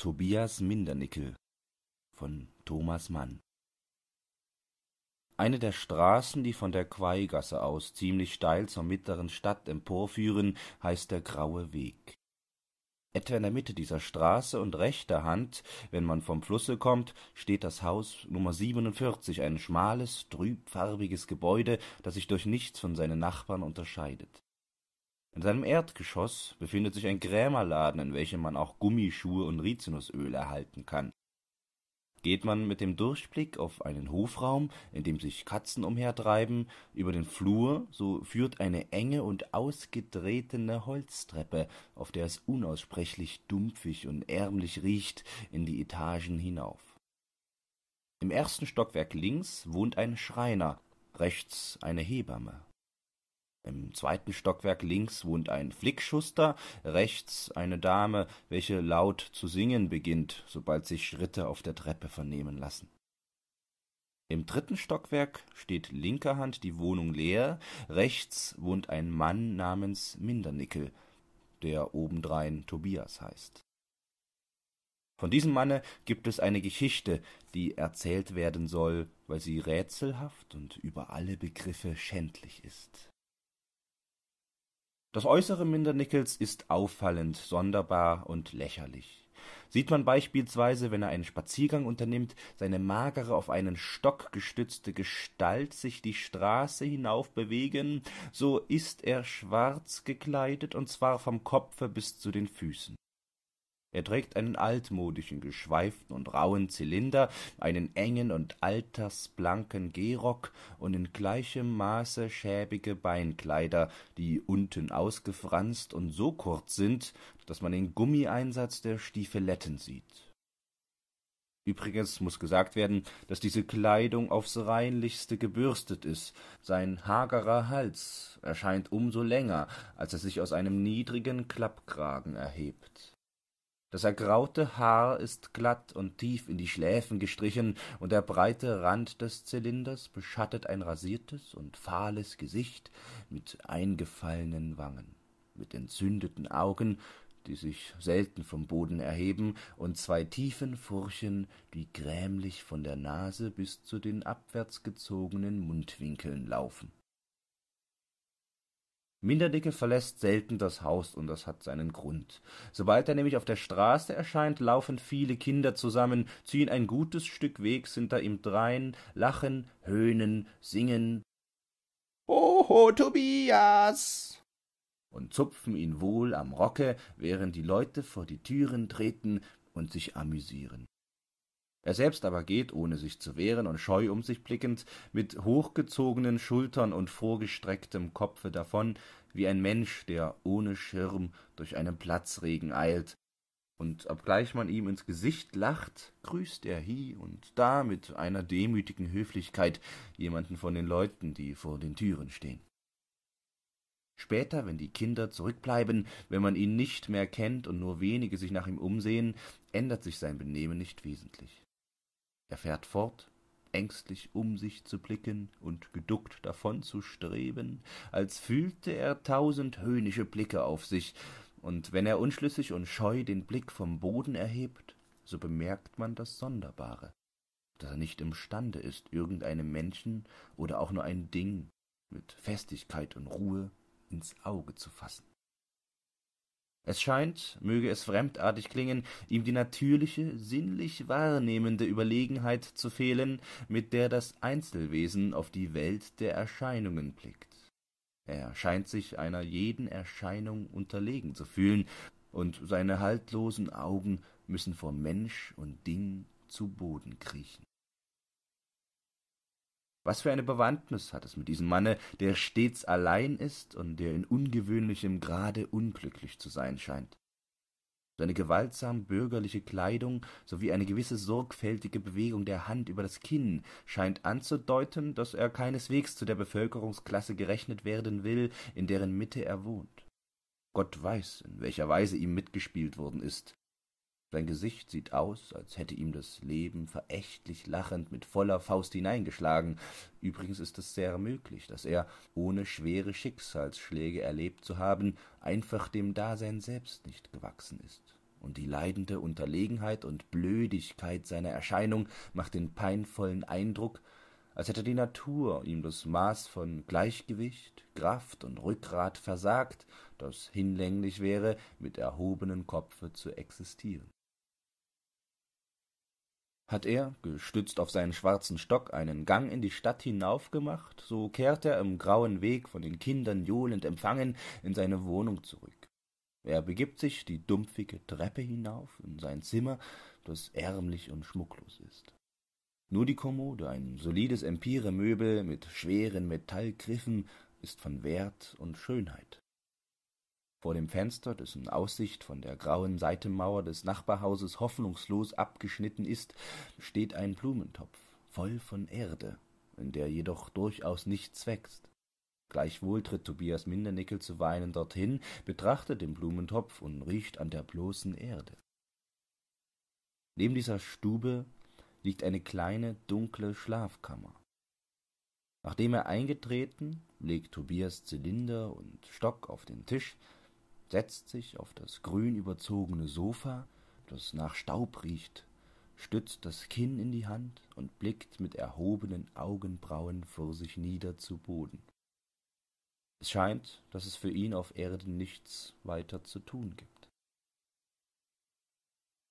Tobias Mindernickel von Thomas Mann Eine der Straßen, die von der Quaigasse aus ziemlich steil zur mittleren Stadt emporführen, heißt der Graue Weg. Etwa in der Mitte dieser Straße und rechter Hand, wenn man vom Flusse kommt, steht das Haus Nummer 47, ein schmales, trübfarbiges Gebäude, das sich durch nichts von seinen Nachbarn unterscheidet in seinem Erdgeschoss befindet sich ein Krämerladen, in welchem man auch Gummischuhe und Rizinusöl erhalten kann. Geht man mit dem Durchblick auf einen Hofraum, in dem sich Katzen umhertreiben, über den Flur, so führt eine enge und ausgetretene Holztreppe, auf der es unaussprechlich dumpfig und ärmlich riecht, in die Etagen hinauf. Im ersten Stockwerk links wohnt ein Schreiner, rechts eine Hebamme im zweiten Stockwerk links wohnt ein Flickschuster, rechts eine Dame, welche laut zu singen beginnt, sobald sich Schritte auf der Treppe vernehmen lassen. Im dritten Stockwerk steht linker Hand die Wohnung leer, rechts wohnt ein Mann namens Mindernickel, der obendrein Tobias heißt. Von diesem Manne gibt es eine Geschichte, die erzählt werden soll, weil sie rätselhaft und über alle Begriffe schändlich ist. Das äußere Mindernickels ist auffallend, sonderbar und lächerlich. Sieht man beispielsweise, wenn er einen Spaziergang unternimmt, seine magere, auf einen Stock gestützte Gestalt sich die Straße hinauf bewegen, so ist er schwarz gekleidet, und zwar vom Kopfe bis zu den Füßen er trägt einen altmodischen, geschweiften und rauen Zylinder, einen engen und altersblanken Gehrock und in gleichem Maße schäbige Beinkleider, die unten ausgefranst und so kurz sind, daß man den Gummieinsatz der Stiefeletten sieht. Übrigens muß gesagt werden, daß diese Kleidung aufs reinlichste gebürstet ist. Sein hagerer Hals erscheint umso länger, als er sich aus einem niedrigen Klappkragen erhebt das ergraute Haar ist glatt und tief in die Schläfen gestrichen, und der breite Rand des Zylinders beschattet ein rasiertes und fahles Gesicht mit eingefallenen Wangen, mit entzündeten Augen, die sich selten vom Boden erheben, und zwei tiefen Furchen, die grämlich von der Nase bis zu den abwärts gezogenen Mundwinkeln laufen. Minderdicke verlässt selten das Haus und das hat seinen Grund. Sobald er nämlich auf der Straße erscheint, laufen viele Kinder zusammen, ziehen ein gutes Stück Wegs hinter ihm drein, lachen, höhnen, singen Oho, Tobias! und zupfen ihn wohl am Rocke, während die Leute vor die Türen treten und sich amüsieren. Er selbst aber geht, ohne sich zu wehren und scheu um sich blickend, mit hochgezogenen Schultern und vorgestrecktem Kopfe davon, wie ein Mensch, der ohne Schirm durch einen Platzregen eilt. Und obgleich man ihm ins Gesicht lacht, grüßt er hie und da mit einer demütigen Höflichkeit jemanden von den Leuten, die vor den Türen stehen. Später, wenn die Kinder zurückbleiben, wenn man ihn nicht mehr kennt und nur wenige sich nach ihm umsehen, ändert sich sein Benehmen nicht wesentlich. Er fährt fort, ängstlich um sich zu blicken und geduckt davon zu streben, als fühlte er tausend höhnische Blicke auf sich, und wenn er unschlüssig und scheu den Blick vom Boden erhebt, so bemerkt man das Sonderbare, dass er nicht imstande ist, irgendeinem Menschen oder auch nur ein Ding mit Festigkeit und Ruhe ins Auge zu fassen. Es scheint, möge es fremdartig klingen, ihm die natürliche, sinnlich wahrnehmende Überlegenheit zu fehlen, mit der das Einzelwesen auf die Welt der Erscheinungen blickt. Er scheint sich einer jeden Erscheinung unterlegen zu fühlen, und seine haltlosen Augen müssen vor Mensch und Ding zu Boden kriechen. Was für eine Bewandtnis hat es mit diesem Manne, der stets allein ist und der in ungewöhnlichem Grade unglücklich zu sein scheint? Seine gewaltsam bürgerliche Kleidung sowie eine gewisse sorgfältige Bewegung der Hand über das Kinn scheint anzudeuten, dass er keineswegs zu der Bevölkerungsklasse gerechnet werden will, in deren Mitte er wohnt. Gott weiß, in welcher Weise ihm mitgespielt worden ist. Sein Gesicht sieht aus, als hätte ihm das Leben verächtlich lachend mit voller Faust hineingeschlagen. Übrigens ist es sehr möglich, dass er, ohne schwere Schicksalsschläge erlebt zu haben, einfach dem Dasein selbst nicht gewachsen ist. Und die leidende Unterlegenheit und Blödigkeit seiner Erscheinung macht den peinvollen Eindruck, als hätte die Natur ihm das Maß von Gleichgewicht, Kraft und Rückgrat versagt, das hinlänglich wäre, mit erhobenem Kopfe zu existieren. Hat er, gestützt auf seinen schwarzen Stock, einen Gang in die Stadt hinauf gemacht, so kehrt er im grauen Weg, von den Kindern johlend empfangen, in seine Wohnung zurück. Er begibt sich die dumpfige Treppe hinauf in sein Zimmer, das ärmlich und schmucklos ist. Nur die Kommode, ein solides Empiremöbel mit schweren Metallgriffen, ist von Wert und Schönheit vor dem Fenster, dessen Aussicht von der grauen Seitenmauer des Nachbarhauses hoffnungslos abgeschnitten ist, steht ein Blumentopf, voll von Erde, in der jedoch durchaus nichts wächst. Gleichwohl tritt Tobias Mindernickel zuweilen dorthin, betrachtet den Blumentopf und riecht an der bloßen Erde. Neben dieser Stube liegt eine kleine, dunkle Schlafkammer. Nachdem er eingetreten, legt Tobias Zylinder und Stock auf den Tisch, setzt sich auf das grün überzogene Sofa, das nach Staub riecht, stützt das Kinn in die Hand und blickt mit erhobenen Augenbrauen vor sich nieder zu Boden. Es scheint, dass es für ihn auf Erden nichts weiter zu tun gibt.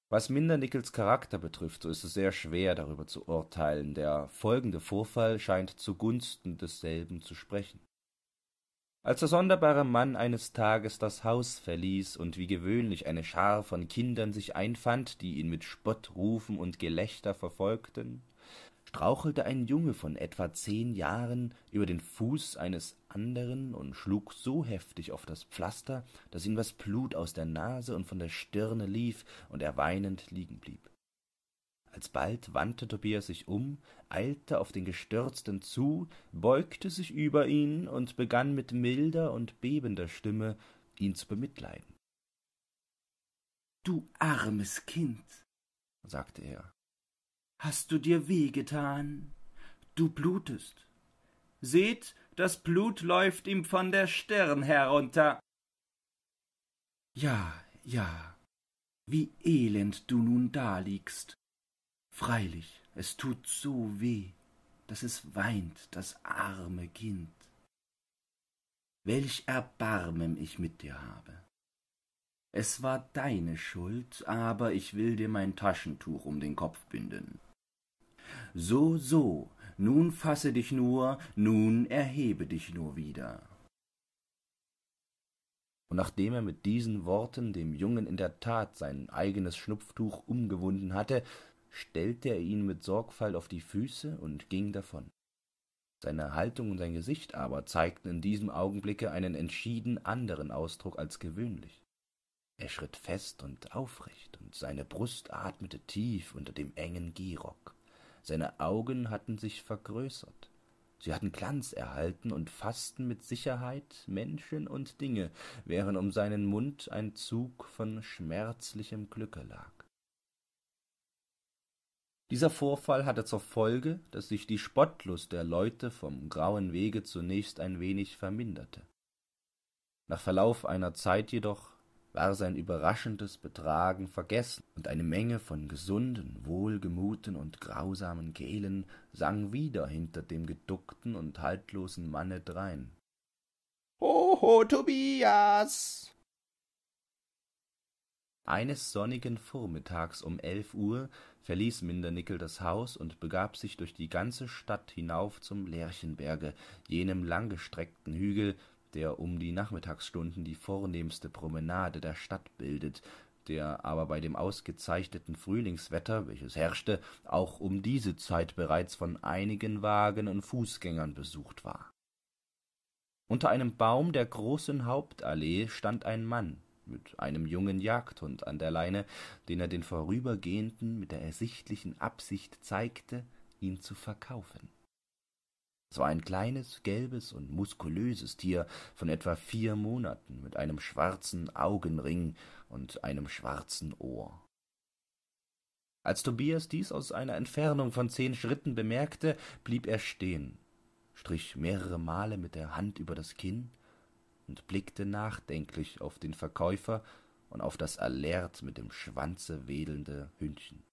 Was Mindernickels Charakter betrifft, so ist es sehr schwer darüber zu urteilen. Der folgende Vorfall scheint zugunsten desselben zu sprechen. Als der sonderbare Mann eines Tages das Haus verließ und wie gewöhnlich eine Schar von Kindern sich einfand, die ihn mit Spottrufen und Gelächter verfolgten, strauchelte ein Junge von etwa zehn Jahren über den Fuß eines anderen und schlug so heftig auf das Pflaster, daß ihm das Blut aus der Nase und von der Stirne lief und er weinend liegen blieb alsbald wandte tobias sich um eilte auf den gestürzten zu beugte sich über ihn und begann mit milder und bebender stimme ihn zu bemitleiden du armes kind sagte er hast du dir weh getan du blutest seht das blut läuft ihm von der stirn herunter ja ja wie elend du nun daliegst Freilich, es tut so weh, dass es weint, das arme Kind. Welch Erbarmen ich mit dir habe. Es war deine Schuld, aber ich will dir mein Taschentuch um den Kopf binden. So, so, nun fasse dich nur, nun erhebe dich nur wieder. Und nachdem er mit diesen Worten dem Jungen in der Tat sein eigenes Schnupftuch umgewunden hatte, stellte er ihn mit Sorgfalt auf die Füße und ging davon. Seine Haltung und sein Gesicht aber zeigten in diesem Augenblicke einen entschieden anderen Ausdruck als gewöhnlich. Er schritt fest und aufrecht, und seine Brust atmete tief unter dem engen Gehrock. Seine Augen hatten sich vergrößert. Sie hatten Glanz erhalten und faßten mit Sicherheit Menschen und Dinge, während um seinen Mund ein Zug von schmerzlichem Glücke lag. Dieser Vorfall hatte zur Folge, dass sich die Spottlust der Leute vom Grauen Wege zunächst ein wenig verminderte. Nach Verlauf einer Zeit jedoch war sein überraschendes Betragen vergessen, und eine Menge von gesunden, wohlgemuten und grausamen Kehlen sang wieder hinter dem geduckten und haltlosen Manne drein. Hoho, Tobias! Eines sonnigen Vormittags um elf Uhr verließ Mindernickel das Haus und begab sich durch die ganze Stadt hinauf zum Lerchenberge, jenem langgestreckten Hügel, der um die Nachmittagsstunden die vornehmste Promenade der Stadt bildet, der aber bei dem ausgezeichneten Frühlingswetter, welches herrschte, auch um diese Zeit bereits von einigen Wagen und Fußgängern besucht war. Unter einem Baum der großen Hauptallee stand ein Mann mit einem jungen Jagdhund an der Leine, den er den Vorübergehenden mit der ersichtlichen Absicht zeigte, ihn zu verkaufen. Es war ein kleines, gelbes und muskulöses Tier von etwa vier Monaten mit einem schwarzen Augenring und einem schwarzen Ohr. Als Tobias dies aus einer Entfernung von zehn Schritten bemerkte, blieb er stehen, strich mehrere Male mit der Hand über das Kinn und blickte nachdenklich auf den Verkäufer und auf das alert mit dem Schwanze wedelnde Hündchen.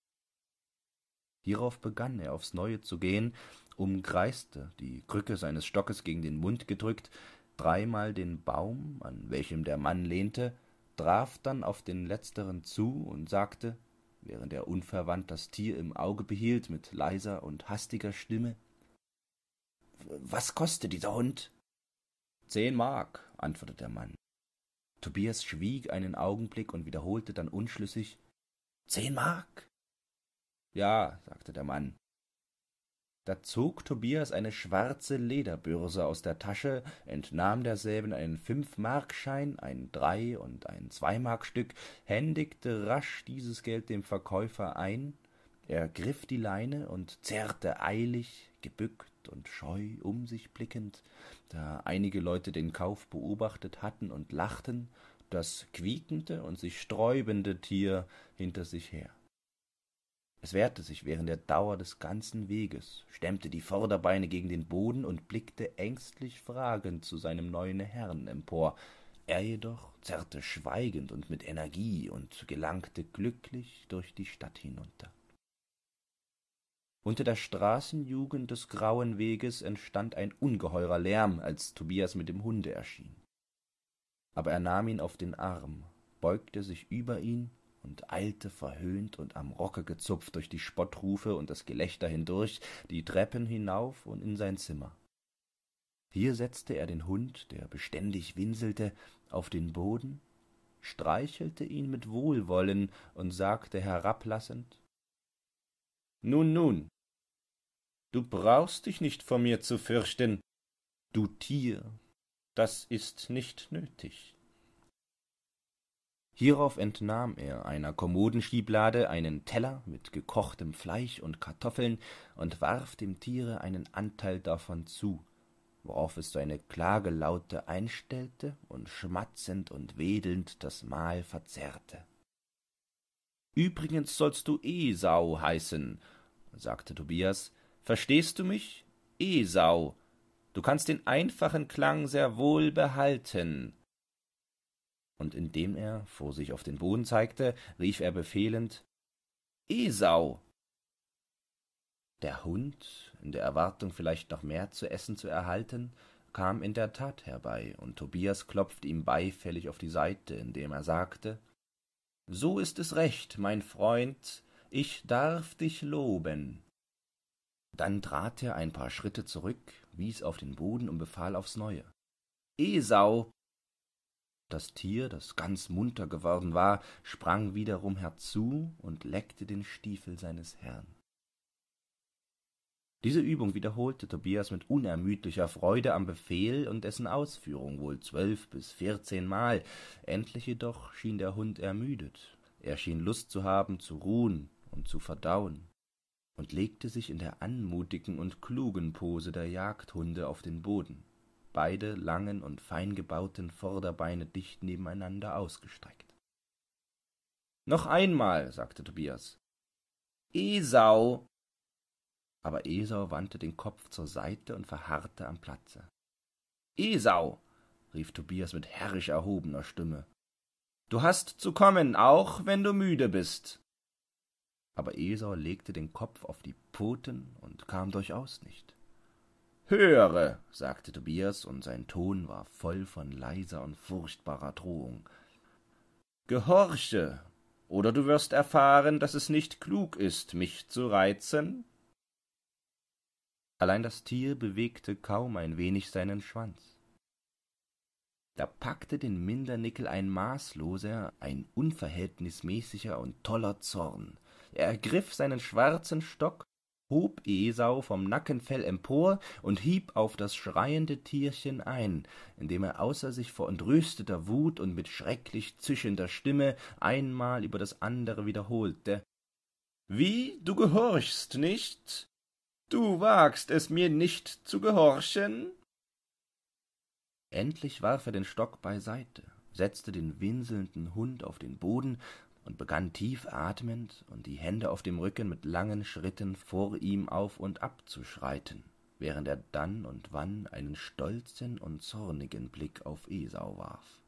Hierauf begann er aufs Neue zu gehen, umkreiste, die Krücke seines Stockes gegen den Mund gedrückt, dreimal den Baum, an welchem der Mann lehnte, traf dann auf den letzteren zu und sagte, während er unverwandt das Tier im Auge behielt, mit leiser und hastiger Stimme Was kostet dieser Hund? Zehn Mark, antwortete der Mann. Tobias schwieg einen Augenblick und wiederholte dann unschlüssig Zehn Mark? Ja, sagte der Mann. Da zog Tobias eine schwarze Lederbörse aus der Tasche, entnahm derselben einen Fünfmarkschein, ein Drei- und ein Zweimarkstück, händigte rasch dieses Geld dem Verkäufer ein, er griff die Leine und zerrte eilig, gebückt, und scheu um sich blickend, da einige Leute den Kauf beobachtet hatten und lachten, das quiekende und sich sträubende Tier hinter sich her. Es wehrte sich während der Dauer des ganzen Weges, stemmte die Vorderbeine gegen den Boden und blickte ängstlich fragend zu seinem neuen Herrn empor. Er jedoch zerrte schweigend und mit Energie und gelangte glücklich durch die Stadt hinunter. Unter der Straßenjugend des Grauen Weges entstand ein ungeheurer Lärm, als Tobias mit dem Hunde erschien. Aber er nahm ihn auf den Arm, beugte sich über ihn und eilte verhöhnt und am Rocke gezupft durch die Spottrufe und das Gelächter hindurch die Treppen hinauf und in sein Zimmer. Hier setzte er den Hund, der beständig winselte, auf den Boden, streichelte ihn mit Wohlwollen und sagte herablassend Nun, nun, Du brauchst dich nicht vor mir zu fürchten, du Tier, das ist nicht nötig. Hierauf entnahm er einer Kommodenschieblade einen Teller mit gekochtem Fleisch und Kartoffeln und warf dem Tiere einen Anteil davon zu, worauf es seine Klagelaute einstellte und schmatzend und wedelnd das Mahl verzerrte. Übrigens sollst du Esau eh heißen, sagte Tobias, Verstehst du mich? Esau. Du kannst den einfachen Klang sehr wohl behalten. Und indem er vor sich auf den Boden zeigte, rief er befehlend Esau. Der Hund, in der Erwartung vielleicht noch mehr zu essen zu erhalten, kam in der Tat herbei, und Tobias klopfte ihm beifällig auf die Seite, indem er sagte So ist es recht, mein Freund, ich darf dich loben. Dann trat er ein paar Schritte zurück, wies auf den Boden und befahl aufs Neue. Esau! Das Tier, das ganz munter geworden war, sprang wiederum herzu und leckte den Stiefel seines Herrn. Diese Übung wiederholte Tobias mit unermüdlicher Freude am Befehl und dessen Ausführung wohl zwölf bis vierzehn Mal. Endlich jedoch schien der Hund ermüdet. Er schien Lust zu haben, zu ruhen und zu verdauen und legte sich in der anmutigen und klugen Pose der Jagdhunde auf den Boden, beide langen und feingebauten Vorderbeine dicht nebeneinander ausgestreckt. Noch einmal, sagte Tobias. Esau! Aber Esau wandte den Kopf zur Seite und verharrte am Platze. Esau! rief Tobias mit herrisch erhobener Stimme. Du hast zu kommen, auch wenn du müde bist aber Esau legte den Kopf auf die Poten und kam durchaus nicht. Höre, sagte Tobias, und sein Ton war voll von leiser und furchtbarer Drohung. Gehorche, oder du wirst erfahren, dass es nicht klug ist, mich zu reizen. Allein das Tier bewegte kaum ein wenig seinen Schwanz. Da packte den Mindernickel ein maßloser, ein unverhältnismäßiger und toller Zorn er ergriff seinen schwarzen Stock, hob Esau vom Nackenfell empor und hieb auf das schreiende Tierchen ein, indem er außer sich vor entrüsteter Wut und mit schrecklich zischender Stimme einmal über das andere wiederholte Wie, du gehorchst nicht? Du wagst es mir nicht zu gehorchen? Endlich warf er den Stock beiseite, setzte den winselnden Hund auf den Boden, und begann tief atmend und die Hände auf dem Rücken mit langen Schritten vor ihm auf und ab zu schreiten, während er dann und wann einen stolzen und zornigen Blick auf Esau warf.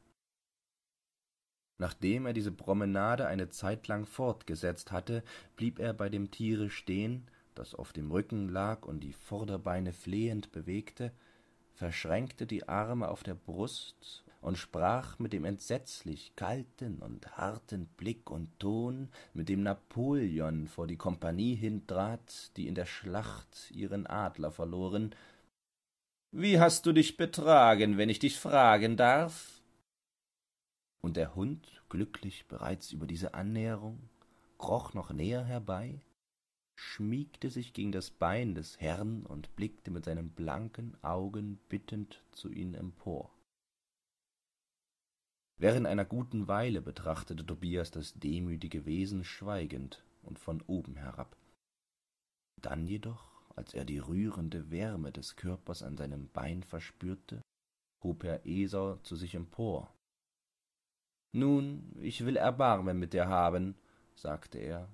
Nachdem er diese Promenade eine Zeitlang fortgesetzt hatte, blieb er bei dem Tiere stehen, das auf dem Rücken lag und die Vorderbeine flehend bewegte, verschränkte die Arme auf der Brust und sprach mit dem entsetzlich kalten und harten Blick und Ton, mit dem Napoleon vor die Kompanie hintrat, die in der Schlacht ihren Adler verloren Wie hast du dich betragen, wenn ich dich fragen darf? Und der Hund, glücklich bereits über diese Annäherung, kroch noch näher herbei, schmiegte sich gegen das Bein des Herrn und blickte mit seinen blanken Augen bittend zu ihnen empor. Während einer guten Weile betrachtete Tobias das demütige Wesen schweigend und von oben herab. Dann jedoch, als er die rührende Wärme des Körpers an seinem Bein verspürte, hob er Esau zu sich empor. Nun, ich will Erbarmen mit dir haben, sagte er.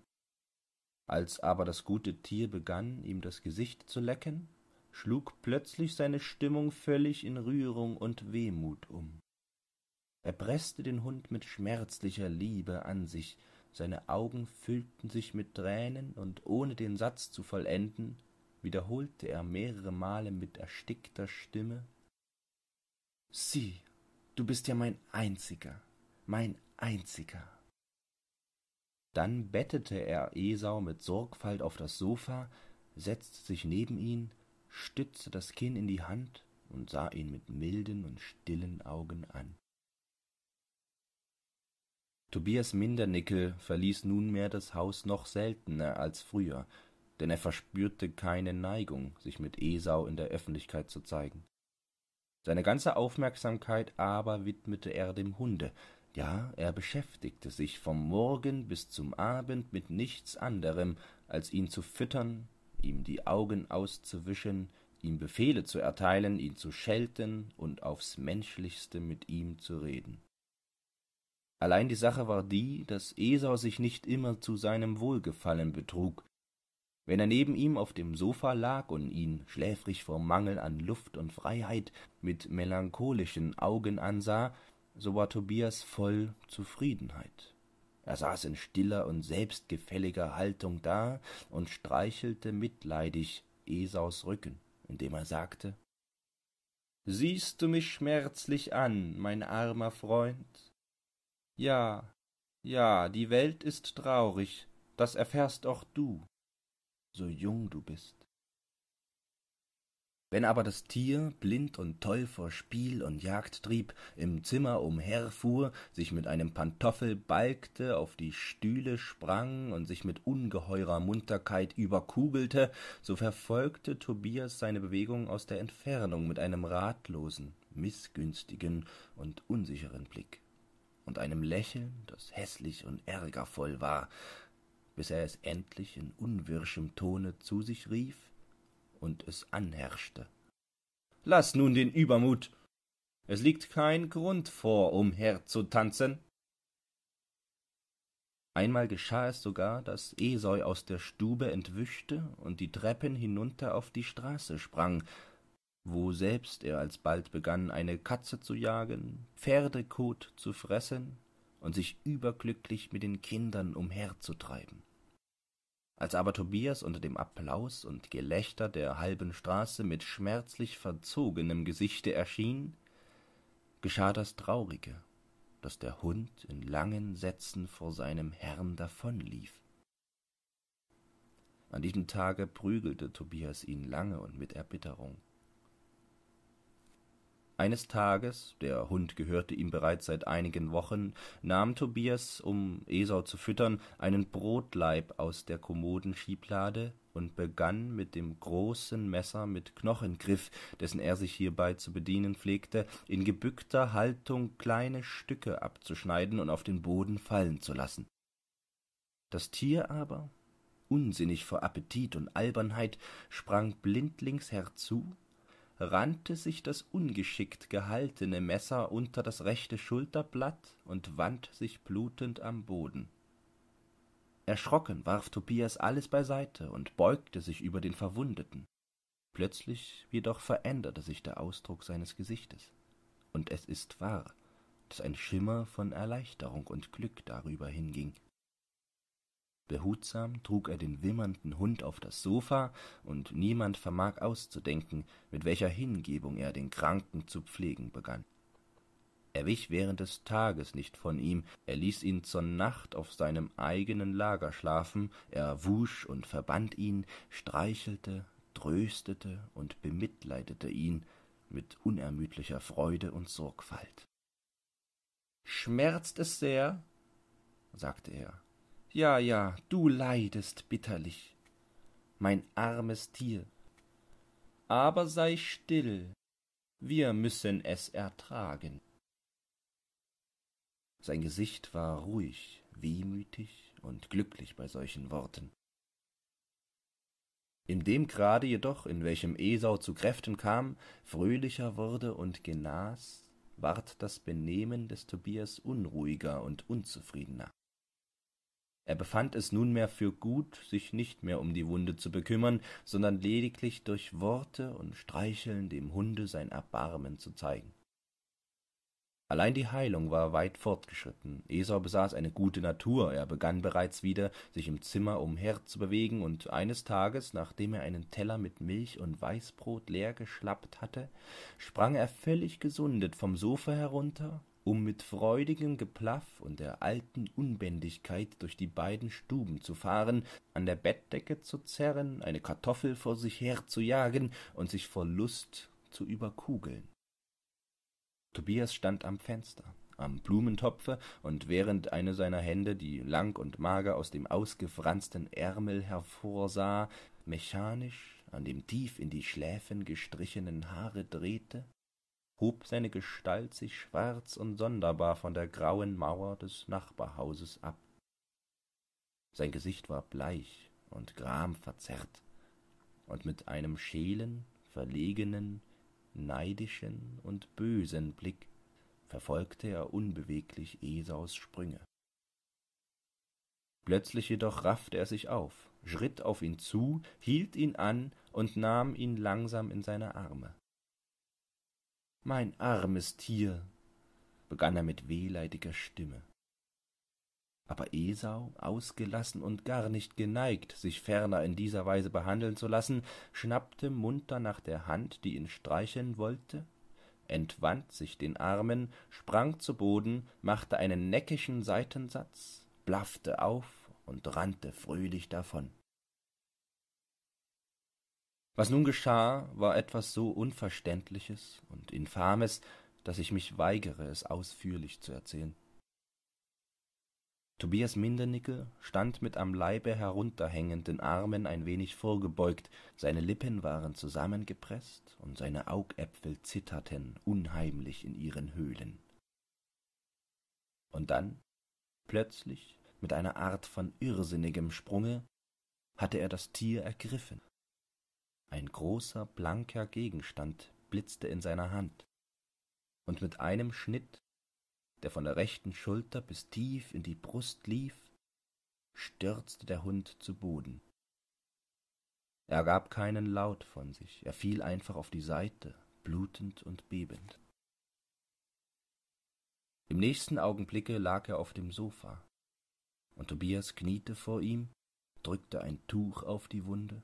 Als aber das gute Tier begann, ihm das Gesicht zu lecken, schlug plötzlich seine Stimmung völlig in Rührung und Wehmut um er preßte den hund mit schmerzlicher liebe an sich seine augen füllten sich mit tränen und ohne den satz zu vollenden wiederholte er mehrere male mit erstickter stimme sieh du bist ja mein einziger mein einziger dann bettete er esau mit sorgfalt auf das sofa setzte sich neben ihn stützte das kinn in die hand und sah ihn mit milden und stillen augen an Tobias Mindernickel verließ nunmehr das Haus noch seltener als früher, denn er verspürte keine Neigung, sich mit Esau in der Öffentlichkeit zu zeigen. Seine ganze Aufmerksamkeit aber widmete er dem Hunde, ja, er beschäftigte sich vom Morgen bis zum Abend mit nichts anderem, als ihn zu füttern, ihm die Augen auszuwischen, ihm Befehle zu erteilen, ihn zu schelten und aufs Menschlichste mit ihm zu reden Allein die Sache war die, dass Esau sich nicht immer zu seinem Wohlgefallen betrug. Wenn er neben ihm auf dem Sofa lag und ihn, schläfrig vor Mangel an Luft und Freiheit, mit melancholischen Augen ansah, so war Tobias voll Zufriedenheit. Er saß in stiller und selbstgefälliger Haltung da und streichelte mitleidig Esaus Rücken, indem er sagte Siehst du mich schmerzlich an, mein armer Freund? Ja, ja, die Welt ist traurig, das erfährst auch du, so jung du bist. Wenn aber das Tier, blind und toll vor Spiel und Jagdtrieb, im Zimmer umherfuhr, sich mit einem Pantoffel balgte, auf die Stühle sprang und sich mit ungeheurer Munterkeit überkugelte, so verfolgte Tobias seine Bewegung aus der Entfernung mit einem ratlosen, mißgünstigen und unsicheren Blick und einem Lächeln, das hässlich und ärgervoll war, bis er es endlich in unwirschem Tone zu sich rief und es anherrschte. Lass nun den Übermut! Es liegt kein Grund vor, umherzutanzen! Einmal geschah es sogar, daß Esoi aus der Stube entwischte und die Treppen hinunter auf die Straße sprang, woselbst er alsbald begann, eine Katze zu jagen, Pferdekot zu fressen und sich überglücklich mit den Kindern umherzutreiben. Als aber Tobias unter dem Applaus und Gelächter der halben Straße mit schmerzlich verzogenem Gesichte erschien, geschah das Traurige, daß der Hund in langen Sätzen vor seinem Herrn davonlief. An diesem Tage prügelte Tobias ihn lange und mit Erbitterung. Eines Tages der Hund gehörte ihm bereits seit einigen Wochen nahm Tobias, um Esau zu füttern, einen Brotlaib aus der Kommodenschieblade und begann mit dem großen Messer mit Knochengriff, dessen er sich hierbei zu bedienen pflegte, in gebückter Haltung kleine Stücke abzuschneiden und auf den Boden fallen zu lassen. Das Tier aber, unsinnig vor Appetit und Albernheit, sprang blindlings herzu rannte sich das ungeschickt gehaltene Messer unter das rechte Schulterblatt und wand sich blutend am Boden. Erschrocken warf Tobias alles beiseite und beugte sich über den Verwundeten. Plötzlich jedoch veränderte sich der Ausdruck seines Gesichtes, und es ist wahr, dass ein Schimmer von Erleichterung und Glück darüber hinging, Behutsam trug er den wimmernden Hund auf das Sofa, und niemand vermag auszudenken, mit welcher Hingebung er den Kranken zu pflegen begann. Er wich während des Tages nicht von ihm, er ließ ihn zur Nacht auf seinem eigenen Lager schlafen, er wusch und verband ihn, streichelte, tröstete und bemitleidete ihn mit unermüdlicher Freude und Sorgfalt. »Schmerzt es sehr?« sagte er ja ja du leidest bitterlich mein armes tier aber sei still wir müssen es ertragen sein gesicht war ruhig wehmütig und glücklich bei solchen worten in dem grade jedoch in welchem esau zu kräften kam fröhlicher wurde und genas ward das benehmen des tobias unruhiger und unzufriedener er befand es nunmehr für gut, sich nicht mehr um die Wunde zu bekümmern, sondern lediglich durch Worte und Streicheln dem Hunde sein Erbarmen zu zeigen. Allein die Heilung war weit fortgeschritten. Esau besaß eine gute Natur, er begann bereits wieder, sich im Zimmer umherzubewegen, und eines Tages, nachdem er einen Teller mit Milch und Weißbrot leer geschlappt hatte, sprang er völlig gesundet vom Sofa herunter um mit freudigem Geplaff und der alten Unbändigkeit durch die beiden Stuben zu fahren, an der Bettdecke zu zerren, eine Kartoffel vor sich herzujagen und sich vor Lust zu überkugeln. Tobias stand am Fenster, am Blumentopfe, und während eine seiner Hände, die lang und mager aus dem ausgefransten Ärmel hervorsah, mechanisch an dem tief in die Schläfen gestrichenen Haare drehte, hob seine Gestalt sich schwarz und sonderbar von der grauen Mauer des Nachbarhauses ab. Sein Gesicht war bleich und gramverzerrt und mit einem schälen, verlegenen, neidischen und bösen Blick verfolgte er unbeweglich Esaus Sprünge. Plötzlich jedoch raffte er sich auf, schritt auf ihn zu, hielt ihn an und nahm ihn langsam in seine Arme mein armes Tier, begann er mit wehleidiger Stimme. Aber Esau, ausgelassen und gar nicht geneigt, sich ferner in dieser Weise behandeln zu lassen, schnappte munter nach der Hand, die ihn streicheln wollte, entwand sich den Armen, sprang zu Boden, machte einen neckischen Seitensatz, blaffte auf und rannte fröhlich davon was nun geschah war etwas so unverständliches und infames daß ich mich weigere es ausführlich zu erzählen tobias mindernickel stand mit am leibe herunterhängenden armen ein wenig vorgebeugt seine lippen waren zusammengepreßt und seine augäpfel zitterten unheimlich in ihren höhlen und dann plötzlich mit einer art von irrsinnigem sprunge hatte er das tier ergriffen ein großer blanker gegenstand blitzte in seiner hand und mit einem schnitt der von der rechten schulter bis tief in die brust lief stürzte der hund zu boden er gab keinen laut von sich er fiel einfach auf die seite blutend und bebend im nächsten augenblicke lag er auf dem sofa und tobias kniete vor ihm drückte ein tuch auf die wunde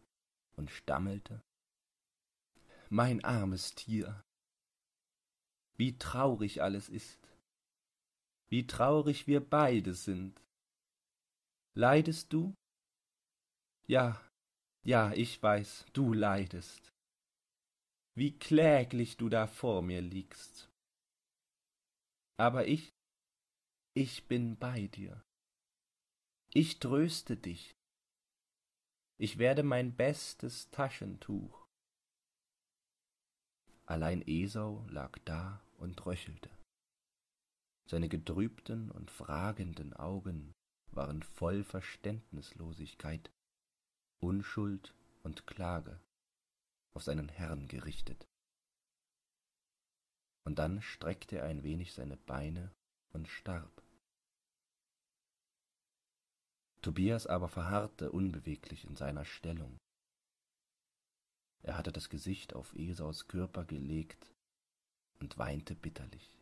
und stammelte Mein armes Tier, wie traurig alles ist, wie traurig wir beide sind. Leidest du? Ja, ja, ich weiß, du leidest. Wie kläglich du da vor mir liegst. Aber ich, ich bin bei dir. Ich tröste dich. Ich werde mein bestes Taschentuch. Allein Esau lag da und röchelte. Seine getrübten und fragenden Augen waren voll Verständnislosigkeit, Unschuld und Klage auf seinen Herrn gerichtet. Und dann streckte er ein wenig seine Beine und starb. Tobias aber verharrte unbeweglich in seiner Stellung. Er hatte das Gesicht auf Esaus Körper gelegt und weinte bitterlich.